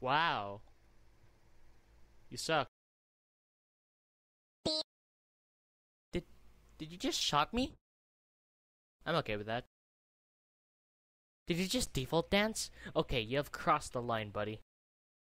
Wow. You suck. Did did you just shock me? I'm okay with that. Did you just default dance? Okay, you have crossed the line, buddy.